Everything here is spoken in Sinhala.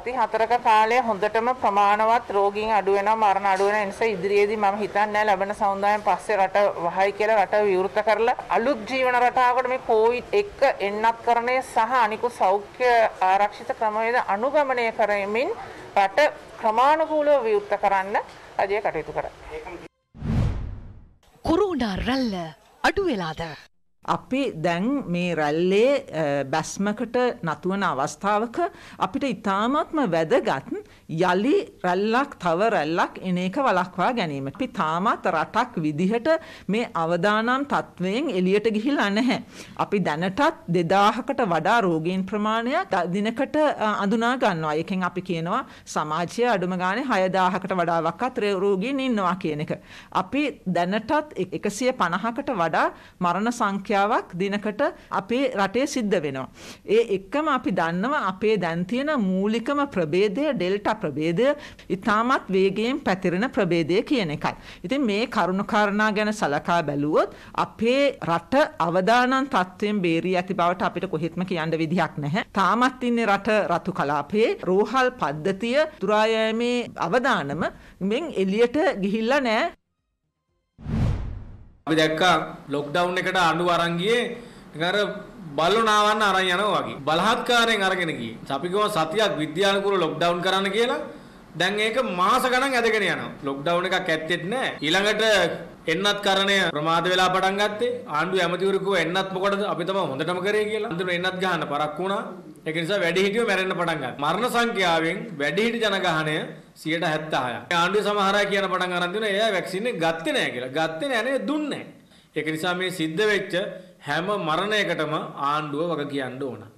සති හතරක කාලය හොඳටම ප්‍රමාණවත් රෝගීන් අඩු වෙනවා මරණ අඩු වෙන නිසා ඉදිරියේදී මම හිතන්නේ ලැබෙන සමුදායෙන් පස්සේ රට වහයි කියලා රට විවෘත කරලා අලුත් ජීවන රටාවකට මේ කොවිඩ් එක එන්නත්කරණය සහ අනිකුත් සෞඛ්‍ය ආරක්ෂිත ක්‍රමවේද අනුගමනය කරමින් රට ක්‍රමානුකූලව විවෘත කරන්න රජය කටයුතු කරයි. කොරෝනා රැල්ල අඩු වෙලාද අපි දැන් මේ රැල්ලේ බැස්මකට නතුවන අවස්ථාවක අපිට ඉතාමත්ම වැදගත් යළි රැල්ලක් තව රැල්ලක් එන එක වළක්වා ගැනීම. අපි තාමත් රටක් විදිහට මේ අවදානම් තත්වයෙන් එළියට ගිහිලා නැහැ. අපි දැනටත් 2000කට වඩා රෝගීන් ප්‍රමාණයක් දිනකට අඳුනා ගන්නවා. ඒකෙන් අපි කියනවා සමාජයේ අඩුම ගානේ 6000කට වඩාවක්වත් රෝගීන් ඉන්නවා කියන එක. අපි දැනටත් 150කට වඩා මරණ සංඛ්‍යාව සංඛ්‍යාවක් දිනකට අපේ රටේ සිද්ධ වෙනවා. ඒ එක්කම අපි දන්නවා අපේ දැන් තියෙන මූලිකම ප්‍රභේදය ඩෙල්ටා ප්‍රභේදය ඉතාමත් වේගයෙන් පැතිරෙන ප්‍රභේදය කියන එකයි. ඉතින් මේ කරුණු කාරණා ගැන සලකා බැලුවොත් අපේ රට අවදානම් තත්ත්වයෙන් බේරී ඇති බවට අපිට කොහෙත්ම කියන්න විදිහක් නැහැ. තාමත් ඉන්නේ රට රතු කලාපයේ රෝහල් පද්ධතිය දුරායෑමේ අවදානම මෙන් එළියට ගිහිල්ලා නැහැ. අපි දැක්කා ලොක්ඩවුන් එකට අඬු අරන් ගියේ අර බල්ලෝ නාවන්න අරන් යනවා වගේ බලහත්කාරයෙන් අරගෙන ගියේ. අපි කිව්වා සතියක් විද්‍යානුකූලව ලොක්ඩවුන් කරන්න කියලා දැන් ඒක මාස ගණන් ඇදගෙන යනවා. ලොක්ඩවුන් එකක් ඇත්තෙත් නැහැ. ඊළඟට එන්නත් කරණය ප්‍රමාද වෙලා පටන් ගත්තේ. ආණ්ඩුව ඇමතිවරු කිව්ව එන්නත් මොකටද? අපි තමයි හොඳටම කරේ කියලා. අන්තිමට එන්නත් ගහන්න පරක් වුණා. ඒක නිසා වැඩිහිටියෝ මැරෙන්න පටන් ගත්තා. මරණ සංඛ්‍යාවෙන් වැඩිහිටි ජනගහණය 76ක්. ආණ්ඩුවේ සමහර අය කියන පටන් අරන් දෙනවා එයා වැක්සින් එක ගත්තේ නැහැ කියලා. ගත්තේ නැහැ නේ දුන්නේ නැහැ. ඒක නිසා මේ සිද්ධ වෙච්ච හැම මරණයකටම ආණ්ඩුව වග කියන්න ඕනා.